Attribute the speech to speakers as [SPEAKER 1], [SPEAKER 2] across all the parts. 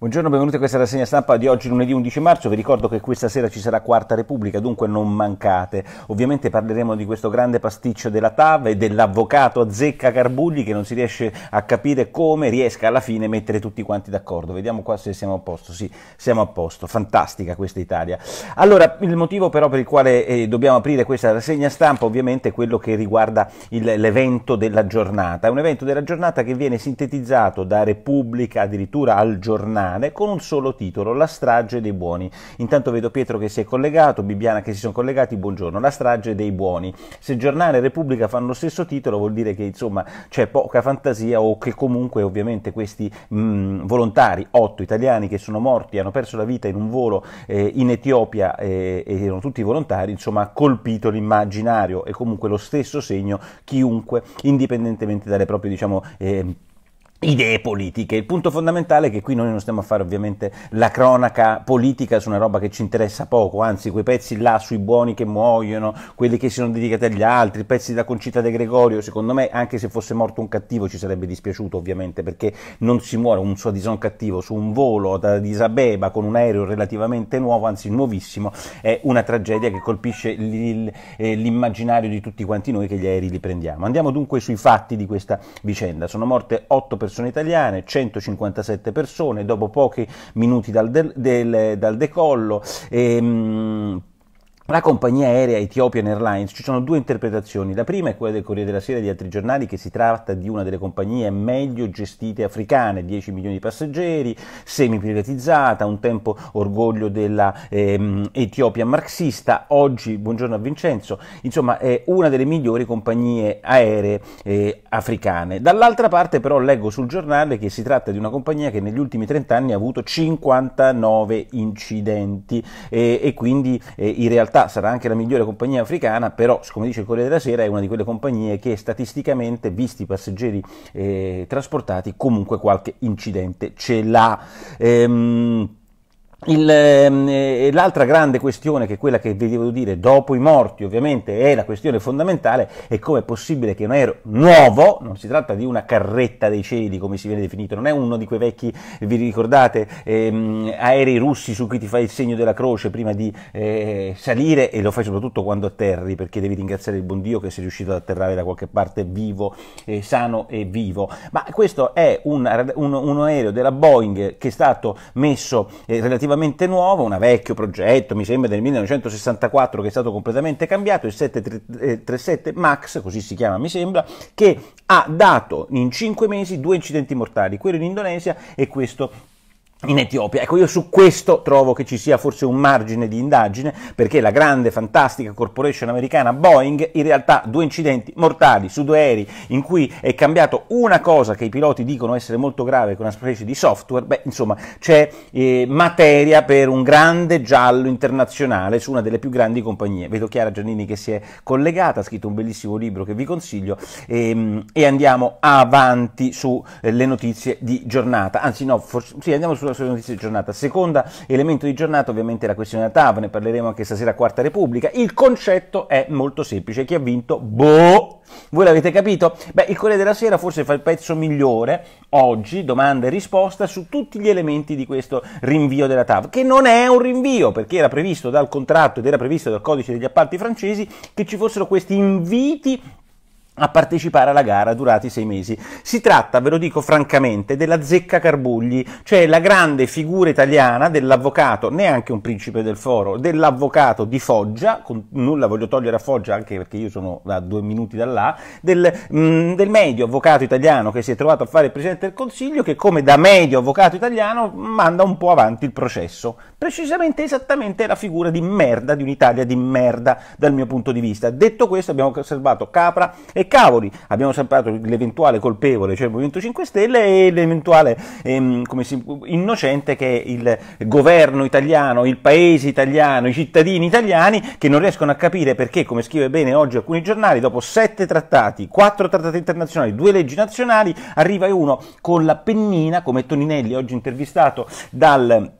[SPEAKER 1] Buongiorno, benvenuti a questa rassegna stampa di oggi lunedì 11 marzo. Vi ricordo che questa sera ci sarà Quarta Repubblica, dunque non mancate. Ovviamente parleremo di questo grande pasticcio della TAV e dell'avvocato Zecca Carbugli che non si riesce a capire come riesca alla fine a mettere tutti quanti d'accordo. Vediamo qua se siamo a posto. Sì, siamo a posto. Fantastica questa Italia. Allora, il motivo però per il quale eh, dobbiamo aprire questa rassegna stampa ovviamente è quello che riguarda il, l'evento della giornata. È un evento della giornata che viene sintetizzato da Repubblica addirittura al giornale settimane con un solo titolo, La strage dei buoni. Intanto vedo Pietro che si è collegato, Bibiana che si sono collegati, buongiorno, La strage dei buoni. Se giornale e Repubblica fanno lo stesso titolo vuol dire che insomma c'è poca fantasia o che comunque ovviamente questi mh, volontari, otto italiani che sono morti, hanno perso la vita in un volo eh, in Etiopia eh, e erano tutti volontari, insomma ha colpito l'immaginario e comunque lo stesso segno chiunque indipendentemente dalle proprie diciamo eh, idee politiche. Il punto fondamentale è che qui noi non stiamo a fare ovviamente la cronaca politica su una roba che ci interessa poco, anzi quei pezzi là sui buoni che muoiono, quelli che si sono dedicati agli altri, pezzi da Concita De Gregorio, secondo me anche se fosse morto un cattivo ci sarebbe dispiaciuto ovviamente perché non si muore un suo dison cattivo su un volo da Addis Abeba con un aereo relativamente nuovo, anzi nuovissimo, è una tragedia che colpisce eh, l'immaginario di tutti quanti noi che gli aerei li prendiamo. Andiamo dunque sui fatti di questa vicenda. Sono morte 8 persone persone italiane, 157 persone dopo pochi minuti dal, de- del, dal decollo. E, ehm, mh, la compagnia aerea Ethiopian Airlines, ci sono due interpretazioni. La prima è quella del Corriere della Sera e di altri giornali che si tratta di una delle compagnie meglio gestite africane, 10 milioni di passeggeri, semi-privatizzata, un tempo orgoglio della ehm, Etiopia marxista, oggi, buongiorno a Vincenzo, insomma è una delle migliori compagnie aeree eh, africane. Dall'altra parte però leggo sul giornale che si tratta di una compagnia che negli ultimi 30 anni ha avuto 59 incidenti eh, e quindi eh, in realtà realtà sarà anche la migliore compagnia africana, però, come dice il Corriere della Sera, è una di quelle compagnie che statisticamente, visti i passeggeri eh, trasportati, comunque qualche incidente ce l'ha. Ehm, il, ehm, l'altra grande questione, che è quella che vi devo dire dopo i morti, ovviamente è la questione fondamentale, è come è possibile che un aereo nuovo, non si tratta di una carretta dei cieli come si viene definito, non è uno di quei vecchi, vi ricordate, ehm, aerei russi su cui ti fai il segno della croce prima di eh, salire e lo fai soprattutto quando atterri, perché devi ringraziare il buon Dio che sei riuscito ad atterrare da qualche parte vivo, eh, sano e vivo. Ma questo è un, un, un, aereo della Boeing che è stato messo eh, relativamente relativamente nuovo, un vecchio progetto, mi sembra del 1964 che è stato completamente cambiato, il 737 eh, Max, così si chiama mi sembra, che ha dato in 5 mesi due incidenti mortali, quello in Indonesia e questo in Etiopia. Ecco, io su questo trovo che ci sia forse un margine di indagine, perché la grande, fantastica corporation americana Boeing, in realtà due incidenti mortali su due aerei in cui è cambiato una cosa che i piloti dicono essere molto grave, con una specie di software, beh, insomma, c'è eh, materia per un grande giallo internazionale su una delle più grandi compagnie. Vedo Chiara Giannini che si è collegata, ha scritto un bellissimo libro che vi consiglio, ehm, e andiamo avanti sulle eh, notizie di giornata. Anzi, no, forse, sì, andiamo sulla sulla sua notizia di giornata. Secondo elemento di giornata ovviamente la questione della TAV, ne parleremo anche stasera a Quarta Repubblica. Il concetto è molto semplice, chi ha vinto? Boh! Voi l'avete capito? Beh, il Corriere della Sera forse fa il pezzo migliore oggi, domanda e risposta, su tutti gli elementi di questo rinvio della TAV, che non è un rinvio, perché era previsto dal contratto ed era previsto dal codice degli appalti francesi che ci fossero questi inviti a partecipare alla gara durati sei mesi. Si tratta, ve lo dico francamente, della zecca Carbugli, cioè la grande figura italiana dell'avvocato, neanche un principe del foro, dell'avvocato di Foggia, con, nulla voglio togliere a Foggia anche perché io sono da due minuti da là, del, mh, mm, del medio avvocato italiano che si è trovato a fare il Presidente del Consiglio, che come da medio avvocato italiano manda un po' avanti il processo. Precisamente esattamente la figura di merda di un'Italia di merda dal mio punto di vista. Detto questo abbiamo osservato Capra e cavoli, abbiamo sampato l'eventuale colpevole, cioè il Movimento 5 Stelle, e l'eventuale ehm, si, innocente che è il governo italiano, il paese italiano, i cittadini italiani che non riescono a capire perché, come scrive bene oggi alcuni giornali, dopo sette trattati, quattro trattati internazionali, due leggi nazionali, arriva uno con la pennina, come Toninelli oggi intervistato dal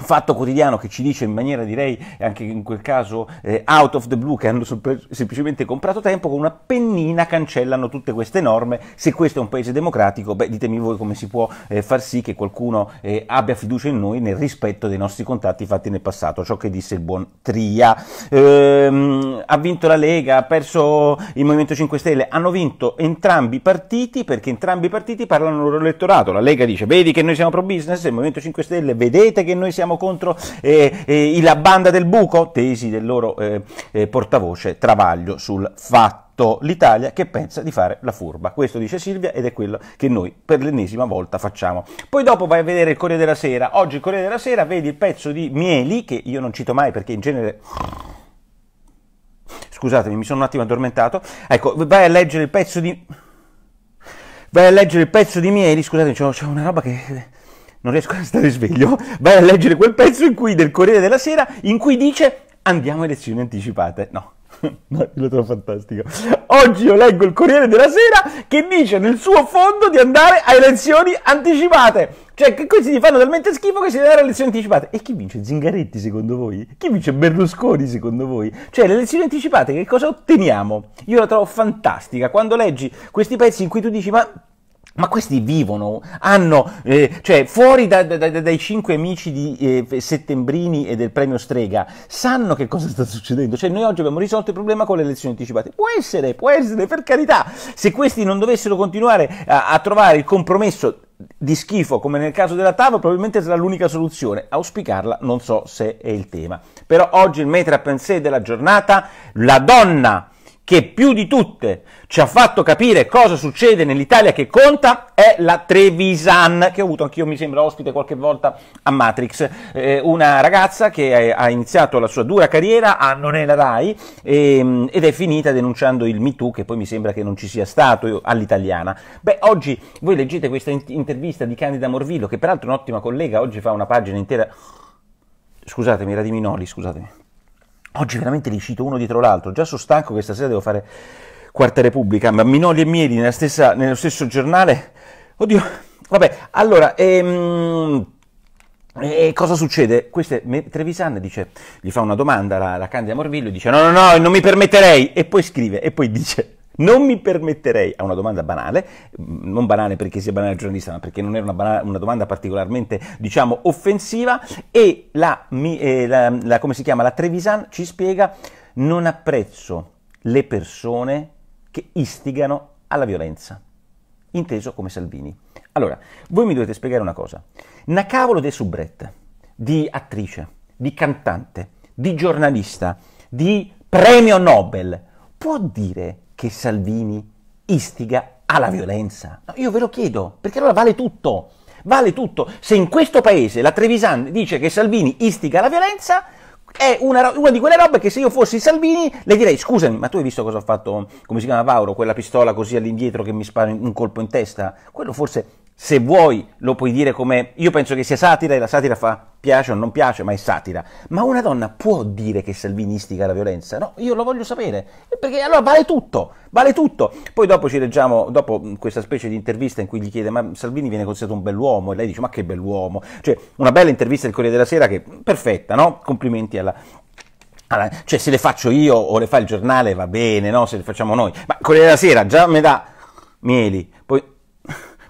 [SPEAKER 1] Fatto quotidiano che ci dice in maniera direi anche in quel caso eh, out of the blue che hanno semplicemente comprato tempo con una pennina cancellano tutte queste norme se questo è un paese democratico beh ditemi voi come si può eh, far sì che qualcuno eh, abbia fiducia in noi nel rispetto dei nostri contatti fatti nel passato ciò che disse il buon Tria ehm, ha vinto la Lega ha perso il Movimento 5 Stelle hanno vinto entrambi i partiti perché entrambi i partiti parlano loro elettorato la Lega dice vedi che noi siamo pro business il Movimento 5 Stelle vedete che noi siamo siamo contro eh, eh, la banda del buco, tesi del loro eh, eh, portavoce Travaglio sul fatto l'Italia che pensa di fare la furba. Questo dice Silvia ed è quello che noi per l'ennesima volta facciamo. Poi dopo vai a vedere il Corriere della Sera. Oggi il Corriere della Sera vedi il pezzo di Mieli, che io non cito mai perché in genere scusatemi, mi sono un attimo addormentato. Ecco, vai a leggere il pezzo di. Vai a leggere il pezzo di Mieli, scusate, c'è una roba che non riesco a stare sveglio, vai a leggere quel pezzo in cui, del Corriere della Sera in cui dice andiamo a elezioni anticipate. No, no, lo trovo fantastico. Oggi io leggo il Corriere della Sera che dice nel suo fondo di andare a elezioni anticipate. Cioè, che questi ti fanno talmente schifo che si deve andare a elezioni anticipate. E chi vince? Zingaretti, secondo voi? Chi vince Berlusconi, secondo voi? Cioè, le elezioni anticipate che cosa otteniamo? Io la trovo fantastica. Quando leggi questi pezzi in cui tu dici, ma ma questi vivono, hanno, eh, cioè fuori da, da, da, dai cinque amici di eh, Settembrini e del premio Strega, sanno che cosa sta succedendo. Cioè noi oggi abbiamo risolto il problema con le elezioni anticipate. Può essere, può essere, per carità. Se questi non dovessero continuare a, a trovare il compromesso di schifo come nel caso della TAV probabilmente sarà l'unica soluzione, auspicarla non so se è il tema. Però oggi il metro a pensée della giornata, la donna che più di tutte ci ha fatto capire cosa succede nell'Italia che conta è la Trevisan, che ho avuto anch'io, mi sembra, ospite qualche volta a Matrix. Eh, una ragazza che ha iniziato la sua dura carriera a ah, Non è la Rai ehm, ed è finita denunciando il MeToo, che poi mi sembra che non ci sia stato all'italiana. Beh, oggi voi leggete questa intervista di Candida Morvillo, che peraltro è un'ottima collega, oggi fa una pagina intera. Scusatemi, era di Minoli, scusatemi. Oggi veramente li cito uno dietro l'altro, già sono stanco che stasera devo fare Quarta Repubblica, ma Minoli e Mieli stessa, nello stesso giornale, oddio, vabbè, allora, ehm, e eh, cosa succede? Queste, Trevisan dice, gli fa una domanda alla la Candida Morvillo, dice no, no, no, non mi permetterei, e poi scrive, e poi dice, non mi permetterei, a una domanda banale, mm, non banale perché sia banale il giornalista, ma perché non era una, banale, una domanda particolarmente, diciamo, offensiva, e la, mi, eh, la, la, come si chiama, la Trevisan ci spiega, non apprezzo le persone che istigano alla violenza, inteso come Salvini. Allora, voi mi dovete spiegare una cosa. Una cavolo de soubrette, di attrice, di cantante, di giornalista, di premio Nobel, può dire che Salvini istiga alla violenza? No, io ve lo chiedo, perché allora vale tutto. Vale tutto. Se in questo paese la Trevisan dice che Salvini istiga alla violenza, è una, una, di quelle robe che se io fossi Salvini le direi scusami ma tu hai visto cosa ho fatto come si chiama Vauro, quella pistola così all'indietro che mi spara un colpo in testa quello forse se vuoi lo puoi dire come io penso che sia satira e la satira fa piace o non piace, ma è satira. Ma una donna può dire che Salvini istiga la violenza? No, io lo voglio sapere, perché allora vale tutto, vale tutto. Poi dopo ci leggiamo, dopo questa specie di intervista in cui gli chiede, ma Salvini viene considerato un bell'uomo, e lei dice, ma che bell'uomo. Cioè, una bella intervista del Corriere della Sera che, perfetta, no? Complimenti alla, alla... cioè, se le faccio io o le fa il giornale va bene, no? Se le facciamo noi. Ma Corriere della Sera già mi dà mieli, poi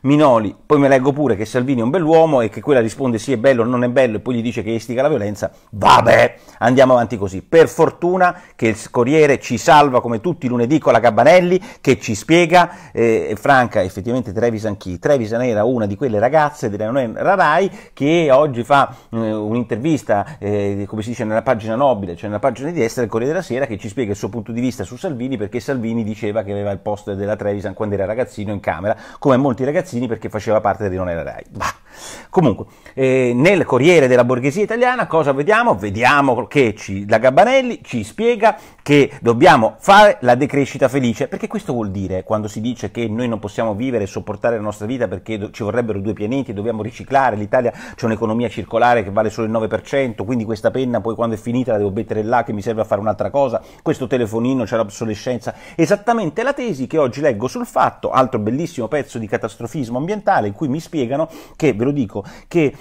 [SPEAKER 1] Minoli, poi me leggo pure che Salvini è un bell'uomo e che quella risponde sì è bello, o non è bello e poi gli dice che estica la violenza, vabbè, andiamo avanti così. Per fortuna che il Corriere ci salva come tutti lunedì con la Gabbanelli che ci spiega, eh, Franca effettivamente Trevisan chi? Trevisan era una di quelle ragazze della Non Rarai che oggi fa eh, un'intervista, eh, come si dice, nella pagina nobile, cioè nella pagina di destra del Corriere della Sera che ci spiega il suo punto di vista su Salvini perché Salvini diceva che aveva il posto della Trevisan quando era ragazzino in camera, come molti ragazzini ragazzini perché faceva parte di Non era Rai. Bah. Comunque, eh, nel Corriere della Borghesia Italiana cosa vediamo? Vediamo che ci, la Gabbanelli ci spiega che dobbiamo fare la decrescita felice, perché questo vuol dire quando si dice che noi non possiamo vivere e sopportare la nostra vita perché do- ci vorrebbero due pianeti, dobbiamo riciclare, l'Italia c'è un'economia circolare che vale solo il 9%, quindi questa penna poi quando è finita la devo mettere là che mi serve a fare un'altra cosa, questo telefonino c'è l'obsolescenza, esattamente la tesi che oggi leggo sul fatto, altro bellissimo pezzo di catastrofismo pacifismo ambientale in cui mi spiegano che, ve lo dico, che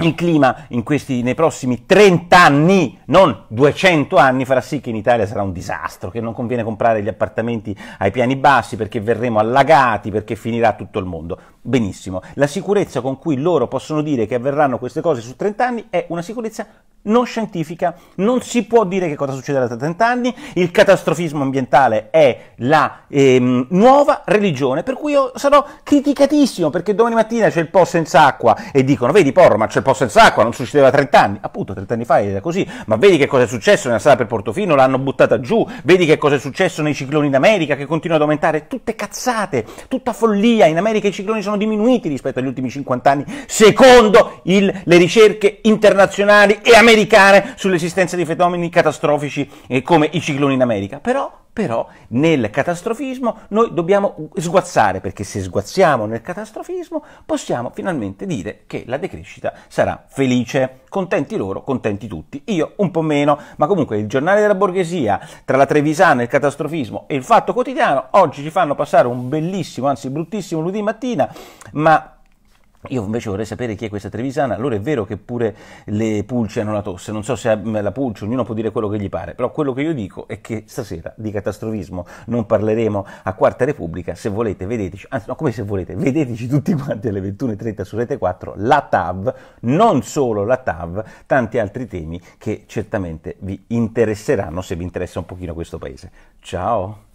[SPEAKER 1] il clima in questi, nei prossimi 30 anni, non 200 anni, farà sì che in Italia sarà un disastro, che non conviene comprare gli appartamenti ai piani bassi perché verremo allagati, perché finirà tutto il mondo benissimo. La sicurezza con cui loro possono dire che avverranno queste cose su 30 anni è una sicurezza non scientifica, non si può dire che cosa succederà tra 30 anni, il catastrofismo ambientale è la ehm, nuova religione, per cui io sarò criticatissimo perché domani mattina c'è il po' senza acqua e dicono vedi porro ma c'è il po' senza acqua, non succedeva 30 anni, appunto 30 anni fa era così, ma vedi che cosa è successo nella sala per Portofino, l'hanno buttata giù, vedi che cosa è successo nei cicloni in America che continuano ad aumentare, tutte cazzate, tutta follia, in America i cicloni sono sono diminuiti rispetto agli ultimi 50 anni, secondo il, le ricerche internazionali e americane sull'esistenza di fenomeni catastrofici eh, come i cicloni in America. Però però nel catastrofismo noi dobbiamo sguazzare, perché se sguazziamo nel catastrofismo possiamo finalmente dire che la decrescita sarà felice. Contenti loro, contenti tutti. Io un po' meno, ma comunque il giornale della borghesia, tra la Trevisana, il catastrofismo e il fatto quotidiano, oggi ci fanno passare un bellissimo, anzi bruttissimo lunedì mattina, ma io invece vorrei sapere chi è questa Trevisana. Allora è vero che pure le pulci hanno la tosse, non so se la pulce, ognuno può dire quello che gli pare, però quello che io dico è che stasera di catastrofismo non parleremo a Quarta Repubblica, se volete vedeteci, anzi no, come se volete, vedeteci tutti quanti alle 21.30 su Rete 4, la TAV, non solo la TAV, tanti altri temi che certamente vi interesseranno se vi interessa un pochino questo paese. Ciao!